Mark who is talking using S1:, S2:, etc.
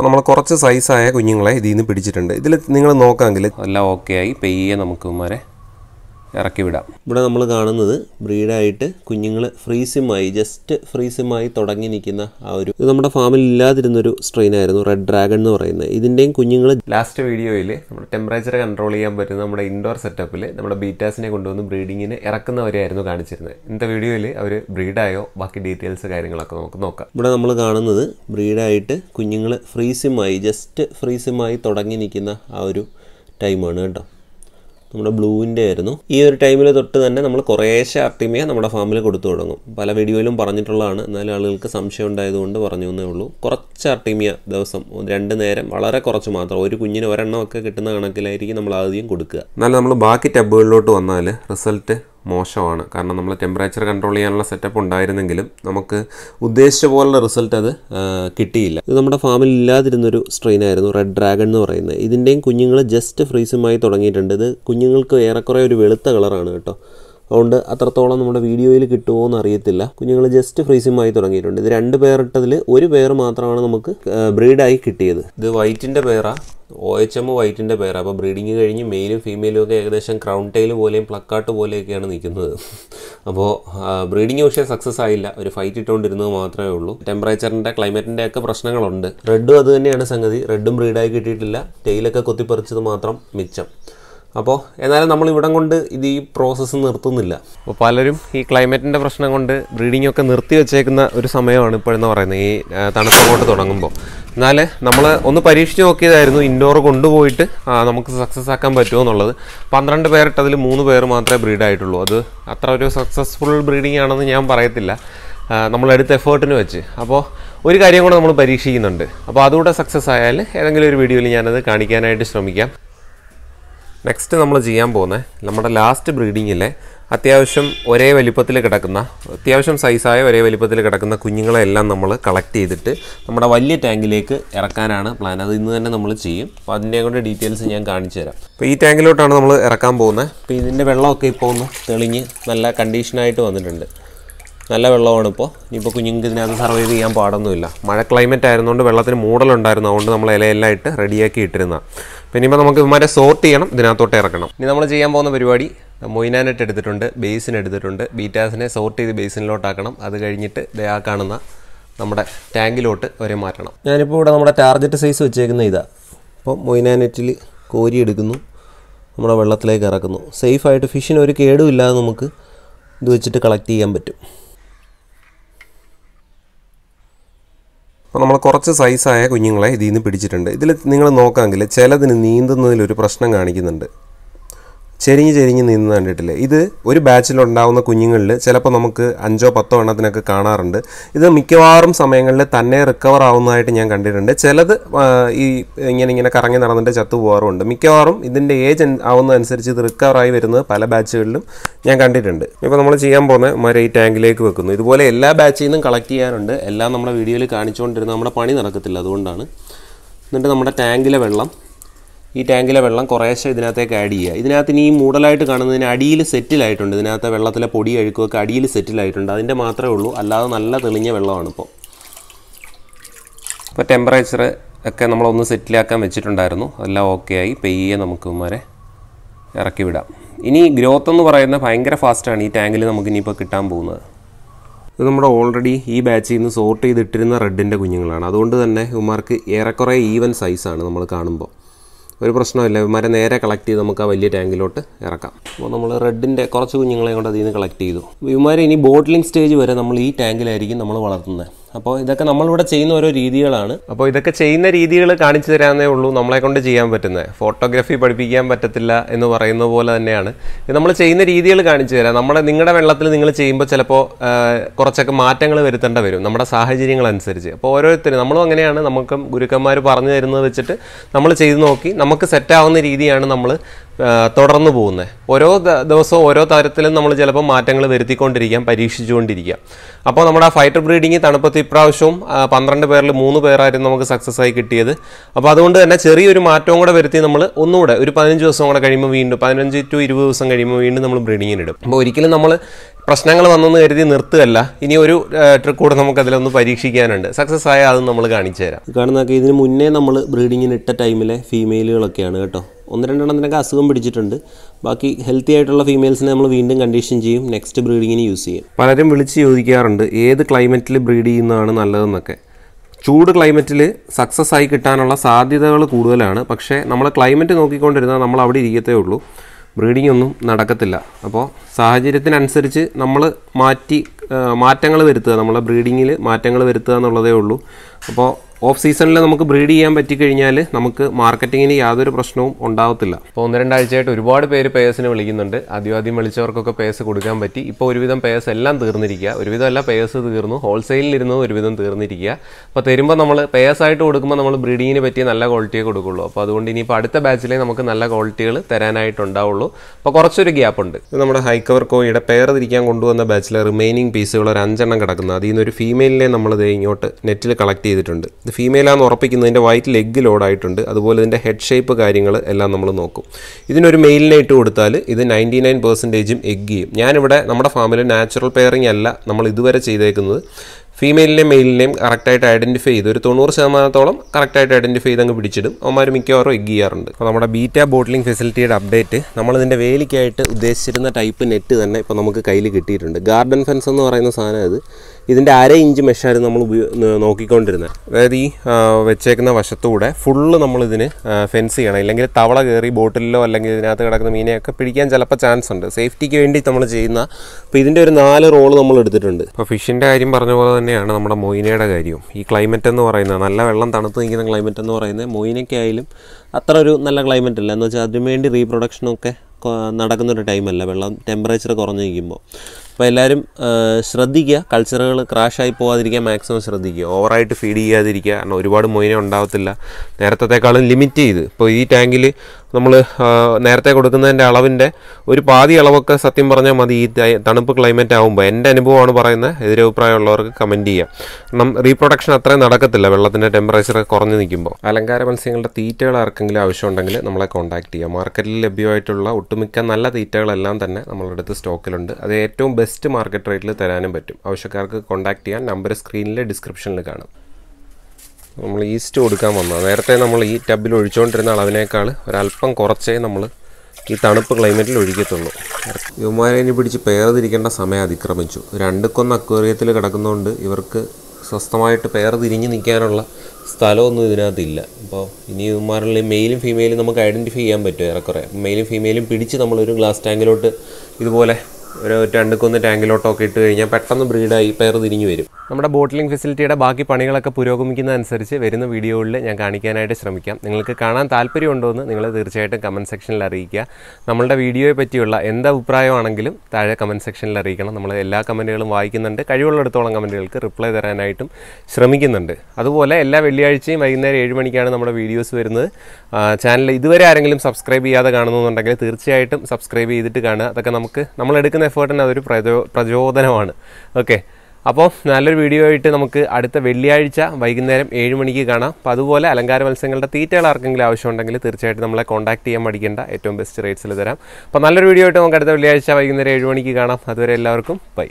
S1: അപ്പോൾ നമ്മൾ കുറച്ച് സൈസായ കുഞ്ഞുങ്ങളെ ഇതിൽ നിന്ന് പിടിച്ചിട്ടുണ്ട് ഇതിൽ നിങ്ങൾ നോക്കാമെങ്കിൽ എല്ലാം ഓക്കെ ആയി പെയ്യെ നമുക്ക് ഇവന്മാരെ ഇറക്കി വിടാം ഇവിടെ നമ്മൾ കാണുന്നത് ബ്രീഡായിട്ട് കുഞ്ഞുങ്ങൾ ഫ്രീസിമായി ജസ്റ്റ് ഫ്രീസിമായി തുടങ്ങി നിൽക്കുന്ന ആ ഒരു ഇത് നമ്മുടെ ഫാമിൽ ഇല്ലാതിരുന്നൊരു സ്ട്രെയിൻ ആയിരുന്നു റെഡ് ഡ്രാഗൺ എന്ന് പറയുന്നത് ഇതിൻ്റെയും കുഞ്ഞുങ്ങൾ ലാസ്റ്റ് വീഡിയോയിൽ നമ്മുടെ ടെമ്പറേച്ചർ കൺട്രോൾ ചെയ്യാൻ പറ്റുന്ന നമ്മുടെ ഇൻഡോർ സെറ്റപ്പിൽ നമ്മുടെ ബീറ്റാസിനെ കൊണ്ടുവന്ന് ബ്രീഡിങ്ങിന് ഇറക്കുന്നവരെയായിരുന്നു കാണിച്ചിരുന്നത് ഇന്നത്തെ വീഡിയോയിൽ അവർ ബ്രീഡായോ ബാക്കി ഡീറ്റെയിൽസ് കാര്യങ്ങളൊക്കെ നമുക്ക് നോക്കാം ഇവിടെ നമ്മൾ കാണുന്നത് ബ്രീഡായിട്ട് കുഞ്ഞുങ്ങൾ ഫ്രീസിമായി ജസ്റ്റ് ഫ്രീസിമായി തുടങ്ങി നിൽക്കുന്ന ആ ഒരു ടൈമാണ് കേട്ടോ നമ്മുടെ ബ്ലൂവിൻ്റെ ആയിരുന്നു ഈ ഒരു ടൈമിൽ തൊട്ട് തന്നെ നമ്മൾ കുറേശ്ശെ ആർട്ടിമിയ നമ്മുടെ ഫാമിൽ കൊടുത്തു തുടങ്ങും പല വീഡിയോയിലും പറഞ്ഞിട്ടുള്ളതാണ് എന്നാലും ആളുകൾക്ക് സംശയം ഉണ്ടായതുകൊണ്ട് പറഞ്ഞു എന്നേ ഉള്ളൂ കുറച്ച് ആർട്ടിമിയ ദിവസം രണ്ട് നേരം വളരെ കുറച്ച് മാത്രം ഒരു കുഞ്ഞിന് ഒരെണ്ണമൊക്കെ കിട്ടുന്ന കണക്കിലായിരിക്കും നമ്മൾ ആദ്യം കൊടുക്കുക എന്നാൽ നമ്മൾ ബാക്കി ടബുകളിലോട്ട് വന്നാൽ റിസൾട്ട് മോശമാണ് കാരണം നമ്മൾ ടെമ്പറേച്ചർ കൺട്രോൾ ചെയ്യാനുള്ള സെറ്റപ്പ് ഉണ്ടായിരുന്നെങ്കിലും നമുക്ക് ഉദ്ദേശിച്ച പോലുള്ള റിസൾട്ട് അത് കിട്ടിയില്ല ഇത് നമ്മുടെ ഫാമിൽ ഇല്ലാതിരുന്നൊരു സ്ട്രെയിൻ ആയിരുന്നു റെഡ് ഡ്രാഗൺ എന്ന് പറയുന്നത് ഇതിൻ്റെയും കുഞ്ഞുങ്ങൾ ജസ്റ്റ് ഫ്രീസുമായി തുടങ്ങിയിട്ടുണ്ട് ഇത് കുഞ്ഞുങ്ങൾക്ക് ഏറെക്കുറെ ഒരു വെളുത്ത കളറാണ് കേട്ടോ അതുകൊണ്ട് അത്രത്തോളം നമ്മുടെ വീഡിയോയിൽ കിട്ടുമോ എന്ന് അറിയത്തില്ല കുഞ്ഞുങ്ങൾ ജസ്റ്റ് ഫ്രീസിമായി തുടങ്ങിയിട്ടുണ്ട് ഇത് രണ്ട് പേരിട്ടതിൽ ഒരു പേർ മാത്രമാണ് നമുക്ക് ബ്രീഡായി കിട്ടിയത് ഇത് വൈറ്റിൻ്റെ പേരാണ് ഒ എച്ച് എം വൈറ്റിൻ്റെ പേരാണ് അപ്പോൾ ബ്രീഡിങ് കഴിഞ്ഞ് മെയിലും ഫീമെയിലും ഒക്കെ ഏകദേശം ക്രൗൺ ടൈൽ പോലെയും പ്ലക്കാട്ട് പോലെയൊക്കെയാണ് നിൽക്കുന്നത് അപ്പോൾ ബ്രീഡിങ് പക്ഷേ സക്സസ് ആയില്ല ഒരു ഫൈറ്റ് ഇട്ടുകൊണ്ടിരുന്നത് മാത്രമേ ഉള്ളൂ ടെമ്പറേച്ചറിൻ്റെ ക്ലൈമറ്റിൻ്റെ ഒക്കെ പ്രശ്നങ്ങളുണ്ട് റെഡും അത് തന്നെയാണ് സംഗതി റെഡും ബ്രീഡായി കിട്ടിയിട്ടില്ല ടെയിലൊക്കെ കൊത്തിപ്പറിച്ചത് മാത്രം മിച്ചം അപ്പോൾ എന്നാലും നമ്മൾ ഇവിടം കൊണ്ട് ഇത് ഈ പ്രോസസ്സ് നിർത്തുന്നില്ല അപ്പോൾ പലരും ഈ ക്ലൈമറ്റിൻ്റെ പ്രശ്നം കൊണ്ട് ബ്രീഡിംഗ് ഒക്കെ നിർത്തി വെച്ചേക്കുന്ന ഒരു സമയമാണ് ഇപ്പോഴെന്ന് പറയുന്നത് ഈ തണുപ്പങ്ങോട്ട് തുടങ്ങുമ്പോൾ എന്നാൽ നമ്മൾ ഒന്ന് പരീക്ഷിച്ച് നോക്കിയതായിരുന്നു ഇൻഡോർ കൊണ്ടുപോയിട്ട് നമുക്ക് സക്സസ് ആക്കാൻ പറ്റുമോ എന്നുള്ളത് പന്ത്രണ്ട് പേരിട്ട് അതിൽ മൂന്ന് പേർ മാത്രമേ ബ്രീഡ് ആയിട്ടുള്ളൂ അത് അത്ര ഒരു സക്സസ്ഫുൾ ബ്രീഡിംഗ് ആണെന്ന് ഞാൻ പറയത്തില്ല നമ്മളെടുത്ത് എഫേർട്ടിന് വെച്ച് അപ്പോൾ ഒരു കാര്യം കൂടെ നമ്മൾ പരീക്ഷിക്കുന്നുണ്ട് അപ്പോൾ അതുകൂടെ സക്സസ് ആയാൽ ഏതെങ്കിലും ഒരു വീഡിയോയിൽ ഞാനത് കാണിക്കാനായിട്ട് ശ്രമിക്കാം നെക്സ്റ്റ് നമ്മൾ ചെയ്യാൻ പോകുന്നത് നമ്മുടെ ലാസ്റ്റ് ബ്രീഡിങ്ങിലെ അത്യാവശ്യം ഒരേ വലിപ്പത്തിൽ കിടക്കുന്ന അത്യാവശ്യം സൈസായ ഒരേ വലിപ്പത്തിൽ കിടക്കുന്ന കുഞ്ഞുങ്ങളെല്ലാം നമ്മൾ കളക്ട് ചെയ്തിട്ട് നമ്മുടെ വലിയ ടാങ്കിലേക്ക് ഇറക്കാനാണ് പ്ലാൻ അത് ഇന്ന് തന്നെ നമ്മൾ ചെയ്യും അപ്പോൾ അതിൻ്റെ കൊണ്ട് ഡീറ്റെയിൽസ് ഞാൻ കാണിച്ചു തരാം അപ്പോൾ ഈ ടാങ്കിലോട്ടാണ് നമ്മൾ ഇറക്കാൻ പോകുന്നത് അപ്പോൾ ഇതിൻ്റെ വെള്ളമൊക്കെ ഇപ്പോൾ ഒന്ന് തെളിഞ്ഞ് നല്ല കണ്ടീഷനായിട്ട് വന്നിട്ടുണ്ട് നല്ല വെള്ളമാണ് ഇപ്പോൾ ഇനിയിപ്പോൾ കുഞ്ഞുങ്ങൾക്ക് ഇതിനകത്ത് സർവൈവ് ചെയ്യാൻ പാടൊന്നുമില്ല മഴ ക്ലൈമറ്റ് ആയിരുന്നുകൊണ്ട് വെള്ളത്തിന് മൂടലുണ്ടായിരുന്നു അതുകൊണ്ട് നമ്മൾ ഇലയെല്ലാം ഇട്ട് റെഡിയാക്കി ഇട്ടിരുന്ന പിന്നെ ഇപ്പോൾ നമുക്ക് ഇവന്മാരെ സോർട്ട് ചെയ്യണം ഇതിനകത്തോട്ട് ഇറക്കണം ഇനി നമ്മൾ ചെയ്യാൻ പോകുന്ന പരിപാടി മൊയ്നാനെട്ട് എടുത്തിട്ടുണ്ട് ബേസിന് എടുത്തിട്ടുണ്ട് ബീറ്റാസിനെ സോർട്ട് ചെയ്ത് ബേസിനിലോട്ടാക്കണം അത് കഴിഞ്ഞിട്ട് ദയാ കാണുന്ന നമ്മുടെ ടാങ്കിലോട്ട് വരെ മാറ്റണം ഞാനിപ്പോൾ ഇവിടെ നമ്മുടെ ടാർജറ്റ് സൈസ് വെച്ചേക്കുന്ന ഇതാ അപ്പോൾ മൊയ്നാനെറ്റിൽ കോരി എടുക്കുന്നു നമ്മുടെ വെള്ളത്തിലേക്ക് ഇറക്കുന്നു സേഫായിട്ട് ഫിഷിന് ഒരു കേടുമില്ലാതെ നമുക്ക് ഇത് വെച്ചിട്ട് കളക്ട് ചെയ്യാൻ പറ്റും അപ്പോൾ നമ്മൾ കുറച്ച് സൈസായ കുഞ്ഞുങ്ങളെ ഇതിൽ നിന്ന് പിടിച്ചിട്ടുണ്ട് ഇതിൽ നിങ്ങൾ നോക്കാമെങ്കിൽ ചിലതിന് നീന്തുന്നതിലൊരു പ്രശ്നം കാണിക്കുന്നുണ്ട് ചെരിഞ്ഞ് ചെരിഞ്ഞ് നിന്ന് കണ്ടിട്ടില്ലേ ഇത് ഒരു ബാച്ചിലുണ്ടാവുന്ന കുഞ്ഞുങ്ങളിൽ ചിലപ്പോൾ നമുക്ക് അഞ്ചോ പത്തോ എണ്ണത്തിനൊക്കെ കാണാറുണ്ട് ഇത് മിക്കവാറും സമയങ്ങളിൽ തന്നെ റിക്കവർ ആവുന്നതായിട്ട് ഞാൻ കണ്ടിട്ടുണ്ട് ചിലത് ഈ ഇങ്ങനെ ഇങ്ങനെ കറങ്ങി നടന്നിട്ട് ചത്തു പോകാറുമുണ്ട് മിക്കവാറും ഇതിൻ്റെ ഏജ് ആവുന്നതനുസരിച്ച് ഇത് റിക്കവറായി വരുന്നത് പല ബാച്ചുകളിലും ഞാൻ കണ്ടിട്ടുണ്ട് ഇപ്പോൾ നമ്മൾ ചെയ്യാൻ പോകുന്ന മരം ഈ ടാങ്കിലേക്ക് വെക്കുന്നു ഇതുപോലെ എല്ലാ ബാച്ചിൽ നിന്നും കളക്ട് ചെയ്യാനുണ്ട് എല്ലാം നമ്മുടെ വീഡിയോയിൽ കാണിച്ചുകൊണ്ടിരുന്ന നമ്മുടെ പണി നടക്കത്തില്ല അതുകൊണ്ടാണ് എന്നിട്ട് നമ്മുടെ ടാങ്കിലെ വെള്ളം ഈ ടാങ്കിലെ വെള്ളം കുറേശ്ശെ ഇതിനകത്തേക്ക് ആഡ് ചെയ്യുക ഇതിനകത്ത് ഇനി ഈ മൂടലായിട്ട് കാണുന്നതിന് അടിയിൽ സെറ്റിലായിട്ടുണ്ട് ഇതിനകത്ത് വെള്ളത്തിലെ പൊടി അഴുക്കുമൊക്കെ അടിയിൽ സെറ്റിലായിട്ടുണ്ട് അതിൻ്റെ മാത്രമേ ഉള്ളൂ അല്ലാതെ നല്ല തെളിഞ്ഞ വെള്ളമാണ് ഇപ്പോൾ ഇപ്പോൾ ടെമ്പറേച്ചർ ഒക്കെ നമ്മളൊന്ന് സെറ്റിലാക്കാൻ വെച്ചിട്ടുണ്ടായിരുന്നു അതെല്ലാം ഓക്കെ ആയി പെയ്യെ നമുക്ക് ഇവന്മാരെ ഇറക്കി വിടാം ഇനി ഗ്രോത്ത് എന്ന് പറയുന്ന ഭയങ്കര ഫാസ്റ്റാണ് ഈ ടാങ്കിൽ നമുക്ക് ഇനിയിപ്പോൾ കിട്ടാൻ പോകുന്നത് ഇത് നമ്മുടെ ഓൾറെഡി ഈ ബാച്ചിൽ നിന്ന് സോർട്ട് ചെയ്തിട്ടിരുന്ന റെഡിൻ്റെ കുഞ്ഞുങ്ങളാണ് അതുകൊണ്ട് തന്നെ ഇവന്മാർക്ക് ഏറെക്കുറെ ഈവൻ സൈസാണ് നമ്മൾ കാണുമ്പോൾ ഒരു പ്രശ്നമില്ല ഇവന്മാരെ നേരെ കളക്ട് ചെയ്ത് നമുക്ക് ആ വലിയ ടാങ്കിലോട്ട് ഇറക്കാം അപ്പോൾ നമ്മൾ റെഡിൻ്റെ കുറച്ച് കുഞ്ഞുങ്ങളെ കൊണ്ട് അതിൽ നിന്ന് കളക്ട് ചെയ്തു ഇവന്മാരെ ഇനി ബോട്ടിലിംഗ് സ്റ്റേജ് വരെ നമ്മൾ ഈ ടാങ്കിലായിരിക്കും നമ്മൾ വളർത്തുന്നത് അപ്പോൾ ഇതൊക്കെ നമ്മളിവിടെ ചെയ്യുന്ന ഓരോ രീതികളാണ് അപ്പോൾ ഇതൊക്കെ ചെയ്യുന്ന രീതികൾ കാണിച്ചു തരാനേ ഉള്ളൂ നമ്മളെ കൊണ്ട് ചെയ്യാൻ പറ്റുന്നത് ഫോട്ടോഗ്രാഫി പഠിപ്പിക്കാൻ പറ്റത്തില്ല എന്ന് പറയുന്ന പോലെ തന്നെയാണ് ഇത് നമ്മൾ ചെയ്യുന്ന രീതികൾ കാണിച്ചു തരാം നമ്മുടെ നിങ്ങളുടെ വെള്ളത്തിൽ നിങ്ങൾ ചെയ്യുമ്പോൾ ചിലപ്പോൾ കുറച്ചൊക്കെ മാറ്റങ്ങൾ വരുത്തേണ്ട വരും നമ്മുടെ സാഹചര്യങ്ങൾ അനുസരിച്ച് അപ്പോൾ ഓരോരുത്തരും നമ്മളും അങ്ങനെയാണ് നമുക്കും ഗുരുക്കന്മാർ പറഞ്ഞു തരുന്നത് വെച്ചിട്ട് നമ്മൾ ചെയ്ത് നോക്കി നമുക്ക് സെറ്റാവുന്ന രീതിയാണ് നമ്മൾ തുടർന്നു പോകുന്നത് ഓരോ ദിവസവും ഓരോ തരത്തിലും നമ്മൾ ചിലപ്പോൾ മാറ്റങ്ങൾ വരുത്തിക്കൊണ്ടിരിക്കാം പരീക്ഷിച്ചുകൊണ്ടിരിക്കാം അപ്പോൾ നമ്മുടെ ആ ഫൈറ്റർ ബ്രീഡിങ് തണുപ്പത്ത് ഇപ്രാവശ്യവും പന്ത്രണ്ട് പേരിൽ മൂന്ന് പേരായിരുന്നു നമുക്ക് സക്സസ് ആയി കിട്ടിയത് അപ്പോൾ അതുകൊണ്ട് തന്നെ ചെറിയൊരു മാറ്റവും കൂടെ വരുത്തി നമ്മൾ ഒന്നുകൂടെ ഒരു പതിനഞ്ച് ദിവസം കൂടെ കഴിയുമ്പോൾ വീണ്ടും പതിനഞ്ച് ടു ഇരുപത് ദിവസം കഴിയുമ്പോൾ വീണ്ടും നമ്മൾ ബ്രീഡിങ്ങിനിടും അപ്പോൾ ഒരിക്കലും നമ്മൾ പ്രശ്നങ്ങൾ വന്നെന്ന് കരുതി നിർത്തുകയല്ല ഇനി ഒരു ട്രിക്ക് കൂടെ നമുക്ക് അതിലൊന്ന് പരീക്ഷിക്കാനുണ്ട് സക്സസ് ആയാൽ അത് നമ്മൾ കാണിച്ചു തരാം കാണുന്നതൊക്കെ ഇതിന് മുന്നേ നമ്മൾ ബ്രീഡിങ്ങിന് ഇട്ട ടൈമിലെ ഫീമെയിലുകളൊക്കെയാണ് കേട്ടോ ഒന്ന് രണ്ടെണ്ണത്തിനൊക്കെ അസുഖം പിടിച്ചിട്ടുണ്ട് ബാക്കി ഹെൽത്തി ആയിട്ടുള്ള ഫീമെയിൽസിനെ നമ്മൾ വീണ്ടും കണ്ടീഷൻ ചെയ്യും നെക്സ്റ്റ് ബ്രീഡിങ്ങിന് യൂസ് ചെയ്യും പലരും വിളിച്ച് ചോദിക്കാറുണ്ട് ഏത് ക്ലൈമറ്റിൽ ബ്രീഡ് ചെയ്യുന്നതാണ് നല്ലതെന്നൊക്കെ ചൂട് ക്ലൈമറ്റിൽ സക്സസ് ആയി കിട്ടാനുള്ള സാധ്യതകൾ കൂടുതലാണ് പക്ഷേ നമ്മൾ ക്ലൈമറ്റ് നോക്കിക്കൊണ്ടിരുന്നാൽ നമ്മൾ അവിടെ ഇരിക്കത്തേ ഉള്ളൂ ബ്രീഡിംഗ് ഒന്നും നടക്കത്തില്ല അപ്പോൾ സാഹചര്യത്തിനനുസരിച്ച് നമ്മൾ മാറ്റി മാറ്റങ്ങൾ വരുത്തുക നമ്മളെ ബ്രീഡിങ്ങിൽ മാറ്റങ്ങൾ വരുത്തുക എന്നുള്ളതേ ഉള്ളൂ അപ്പോൾ ഓഫ് സീസണിൽ നമുക്ക് ബ്രീഡ് ചെയ്യാൻ പറ്റിക്കഴിഞ്ഞാൽ നമുക്ക് മാർക്കറ്റിങ്ങിന് യാതൊരു പ്രശ്നവും ഉണ്ടാവത്തില്ല ഇപ്പോൾ ഒന്ന് രണ്ടാഴ്ചയായിട്ട് ഒരുപാട് പേര് പേഴ്സിന് വിളിക്കുന്നുണ്ട് ആദ്യം ആദ്യം വിളിച്ചവർക്കൊക്കെ പേഴ്സ് കൊടുക്കാൻ പറ്റി ഇപ്പോൾ ഒരുവിധം പേഴ്സ് എല്ലാം തീർന്നിരിക്കുക ഒരുവിധം എല്ലാ പേഴ്സ് തീർന്നു ഹോൾസെയിലിരുന്നു ഒരുവിധം തീർന്നിരിക്കുക അപ്പോൾ തരുമ്പോൾ നമ്മൾ പേഴ്സായിട്ട് കൊടുക്കുമ്പോൾ നമ്മൾ ബ്രീഡിങ്ങിന് പറ്റിയ നല്ല ക്വാളിറ്റിയെ കൊടുക്കുള്ളൂ അപ്പോൾ അതുകൊണ്ട് ഇനിയിപ്പോൾ അടുത്ത ബാച്ചിലെ നമുക്ക് നല്ല ക്വാളിറ്റികൾ തരാനായിട്ടുണ്ടാവുള്ളൂ അപ്പോൾ കുറച്ചൊരു ഗ്യാപ്പ് ഉണ്ട് നമ്മുടെ ഹൈക്കവർ കോയുടെ പേർ തിരിക്കാൻ കൊണ്ടുവന്ന ബാച്ചിലെ റിമൈനിങ് പീസുകൾ ഒരു അഞ്ചെണ്ണം കിടക്കുന്നത് അതിൽ നിന്ന് ഒരു ഫീമെയിലിനെ നമ്മൾ ഇങ്ങോട്ട് നെറ്റിൽ കളക്ട് ചെയ്തിട്ടുണ്ട് ഇത് ഫീമെയിലാണെന്ന് ഉറപ്പിക്കുന്നതിൻ്റെ വൈറ്റ് ലെഗ് ലോഡായിട്ടുണ്ട് അതുപോലെ ഇതിൻ്റെ ഹെഡ് ഷേപ്പ് കാര്യങ്ങൾ എല്ലാം നമ്മൾ നോക്കും ഇതിനൊരു മെയിലിനെ ഇട്ട് കൊടുത്താൽ ഇത് നയൻറ്റി നയൻ പെർസെൻറ്റേജും എഗ് ചെയ്യും ഞാനിവിടെ നമ്മുടെ ഫാമിൽ നാച്ചുറൽ പെയറിംഗ് അല്ല നമ്മൾ ഇതുവരെ ചെയ്തേക്കുന്നത് ഫീമെയിലിനെയും മെയിലിനെയും കറക്റ്റായിട്ട് ഐഡൻറ്റിഫൈ ചെയ്ത് ഒരു തൊണ്ണൂറ് ശതമാനത്തോളം കറക്റ്റായിട്ട് ഐഡൻറ്റിഫൈ ചെയ്ത് അങ്ങ് പിടിച്ചിടും അവന്മാർ മിക്കവാറും എഗ് ചെയ്യാറുണ്ട് അപ്പോൾ നമ്മുടെ ബീറ്റ ബോട്ടിലിംഗ് ഫെസിലിറ്റിയുടെ അപ്ഡേറ്റ് നമ്മളിതിൻ്റെ വേലിക്കായിട്ട് ഉദ്ദേശിച്ചിരുന്ന ടൈപ്പ് നെറ്റ് തന്നെ ഇപ്പോൾ നമുക്ക് കയ്യിൽ കിട്ടിയിട്ടുണ്ട് ഗാർഡൻ ഫെൻസ് എന്ന് പറയുന്ന സാധനം അത് ഇതിൻ്റെ അര ഇഞ്ച് മെഷായിരുന്നു നമ്മൾ നോക്കിക്കൊണ്ടിരുന്നത് അതായത് ഈ വെച്ചേക്കുന്ന വശത്തൂടെ ഫുള്ള് നമ്മളിതിന് ഫെൻസ് ചെയ്യണം ഇല്ലെങ്കിൽ തവള കയറി ബോട്ടിലോ അല്ലെങ്കിൽ ഇതിനകത്ത് കിടക്കുന്ന മീനെയൊക്കെ പിടിക്കാൻ ചിലപ്പോൾ ചാൻസ് ഉണ്ട് സേഫ്റ്റിക്ക് വേണ്ടി നമ്മൾ ചെയ്യുന്ന അപ്പോൾ ഇതിൻ്റെ ഒരു നാല് റോള് നമ്മൾ എടുത്തിട്ടുണ്ട് അപ്പോൾ ഫിഷിൻ്റെ കാര്യം പറഞ്ഞ പോലെ തന്നെ തന്നെയാണ് നമ്മുടെ മൊയിനയുടെ കാര്യവും ഈ ക്ലൈമറ്റ് എന്ന് പറയുന്നത് നല്ല വെള്ളം തണുത്ത് നിൽക്കുന്ന ക്ലൈമറ്റ് എന്ന് പറയുന്നത് മൊയിനയ്ക്കായാലും അത്ര ഒരു നല്ല ക്ലൈമറ്റ് അല്ല എന്ന് വെച്ചാൽ അതിനുവേണ്ടി റീപ്രൊഡക്ഷനൊക്കെ നടക്കുന്നൊരു ടൈമല്ല വെള്ളം ടെമ്പറേച്ചർ കുറഞ്ഞിരിക്കുമ്പോൾ അപ്പോൾ എല്ലാവരും ശ്രദ്ധിക്കുക കൾച്ചറുകൾ ക്രാഷായി പോകാതിരിക്കുക മാക്സിമം ശ്രദ്ധിക്കുക ഓവറായിട്ട് ഫീഡ് ചെയ്യാതിരിക്കുക കാരണം ഒരുപാട് മൊയിനെ ഉണ്ടാകത്തില്ല നേരത്തേക്കാളും ലിമിറ്റ് ചെയ്ത് ഇപ്പോൾ ഈ ടാങ്കിൽ നമ്മൾ നേരത്തെ കൊടുക്കുന്നതിൻ്റെ അളവിൻ്റെ ഒരു പാതി അളവൊക്കെ സത്യം പറഞ്ഞാൽ മതി ഈ തണുപ്പ് ക്ലൈമറ്റ് ആകുമ്പോൾ എൻ്റെ അനുഭവമാണ് പറയുന്നത് എതിരഭിപ്രായമുള്ളവർക്ക് കമൻറ്റ് ചെയ്യാം നം റീപ്രൊഡക്ഷൻ അത്രയും നടക്കത്തില്ല വെള്ളത്തിൻ്റെ ടെമ്പറേച്ചർ കുറഞ്ഞു നിൽക്കുമ്പോൾ അലങ്കാര മത്സ്യങ്ങളുടെ തീറ്റകൾ ആർക്കെങ്കിലും ആവശ്യമുണ്ടെങ്കിൽ നമ്മളെ കോൺടാക്റ്റ് ചെയ്യാം മാർക്കറ്റിൽ ലഭ്യമായിട്ടുള്ള ഒട്ടുമിക്ക നല്ല തീറ്റകളെല്ലാം തന്നെ നമ്മളെടുത്ത് സ്റ്റോക്കിലുണ്ട് അത് ഏറ്റവും ബെസ്റ്റ് ബെസ്റ്റ് മാർക്കറ്റ് റേറ്റിൽ തരാനും പറ്റും ആവശ്യക്കാർക്ക് കോൺടാക്ട് ചെയ്യാൻ നമ്പർ സ്ക്രീനിൽ ഡിസ്ക്രിപ്ഷനിൽ കാണും നമ്മൾ ഈസ്റ്റ് കൊടുക്കാൻ വന്നത് നേരത്തെ നമ്മൾ ഈ ടബിൽ ഒഴിച്ചുകൊണ്ടിരുന്ന അളവിനേക്കാൾ ഒരല്പം കുറച്ചേ നമ്മൾ ഈ തണുപ്പ് ക്ലൈമറ്റിൽ ഒഴിക്കത്തുള്ളൂ ഇവന്മാരതിനെ പിടിച്ച് പേർതിരിക്കേണ്ട സമയം അതിക്രമിച്ചു രണ്ട് കൊന്ന അക്വേറിയത്തിൽ കിടക്കുന്നതുകൊണ്ട് ഇവർക്ക് സ്വസ്ഥമായിട്ട് പേർ തിരിഞ്ഞ് നിൽക്കാനുള്ള സ്ഥലമൊന്നും ഇതിനകത്തില്ല അപ്പോൾ ഇനി ഇവന്മാരിലെ മെയിലും ഫീമെയിലും നമുക്ക് ഐഡൻറ്റിഫൈ ചെയ്യാൻ പറ്റും ഏറെക്കുറെ മെയിലും ഫീമെയിലും പിടിച്ച് നമ്മളൊരു ഗ്ലാസ് ടാങ്കിലോട്ട് ഇതുപോലെ ഒരു രണ്ട് കൊന്ന് ടാങ്കിലോട്ടൊക്കെ ഇട്ട് കഴിഞ്ഞാൽ പെട്ടെന്ന് ബ്രീഡായി പയർ തിരിഞ്ഞു വരും നമ്മുടെ ബോട്ടിലിംഗ് ഫെസിലിറ്റിയുടെ ബാക്കി പണികളൊക്കെ പുരോഗമിക്കുന്നതനുസരിച്ച് വരുന്ന വീഡിയോകളിൽ ഞാൻ കാണിക്കാനായിട്ട് ശ്രമിക്കാം നിങ്ങൾക്ക് കാണാൻ താല്പര്യമുണ്ടോ എന്ന് നിങ്ങൾ തീർച്ചയായിട്ടും കമൻറ്റ് സെക്ഷനിൽ അറിയിക്കുക നമ്മളുടെ വീഡിയോയെ പറ്റിയുള്ള എന്ത് അഭിപ്രായമാണെങ്കിലും താഴെ കമൻറ്റ് സെക്ഷനിൽ അറിയിക്കണം നമ്മൾ എല്ലാ കമൻറ്റുകളും വായിക്കുന്നുണ്ട് കഴിവുള്ളിടത്തോളം കമൻറ്റുകൾക്ക് റിപ്ലൈ തരാനായിട്ടും ശ്രമിക്കുന്നുണ്ട് അതുപോലെ എല്ലാ വെള്ളിയാഴ്ചയും വൈകുന്നേരം ഏഴ് മണിക്കാണ് നമ്മുടെ വീഡിയോസ് വരുന്നത് ചാനൽ ഇതുവരെ ആരെങ്കിലും സബ്സ്ക്രൈബ് ചെയ്യാതെ കാണുന്നുണ്ടെങ്കിൽ തീർച്ചയായിട്ടും സബ്സ്ക്രൈബ് ചെയ്തിട്ട് കാണുക അതൊക്കെ നമുക്ക് നമ്മൾ എടുക്കുന്ന എഫേർട്ടിന് അതൊരു പ്രചോ പ്രചോദനമാണ് ഓക്കെ അപ്പോൾ നല്ലൊരു വീഡിയോ ആയിട്ട് നമുക്ക് അടുത്ത വെള്ളിയാഴ്ച വൈകുന്നേരം ഏഴ് മണിക്ക് കാണാം അപ്പോൾ അതുപോലെ അലങ്കാര മത്സ്യങ്ങളുടെ തീറ്റകൾ ആർക്കെങ്കിലും ആവശ്യമുണ്ടെങ്കിൽ തീർച്ചയായിട്ടും നമ്മളെ കോൺടാക്ട് ചെയ്യാൻ പഠിക്കേണ്ട ഏറ്റവും ബെസ്റ്റ് റേറ്റ്സിൽ തരാം അപ്പോൾ നല്ലൊരു വീഡിയോ ആയിട്ട് നമുക്ക് അടുത്ത വെള്ളിയാഴ്ച വൈകുന്നേരം ഏഴ് മണിക്ക് കാണാം അതുവരെ എല്ലാവർക്കും ബൈ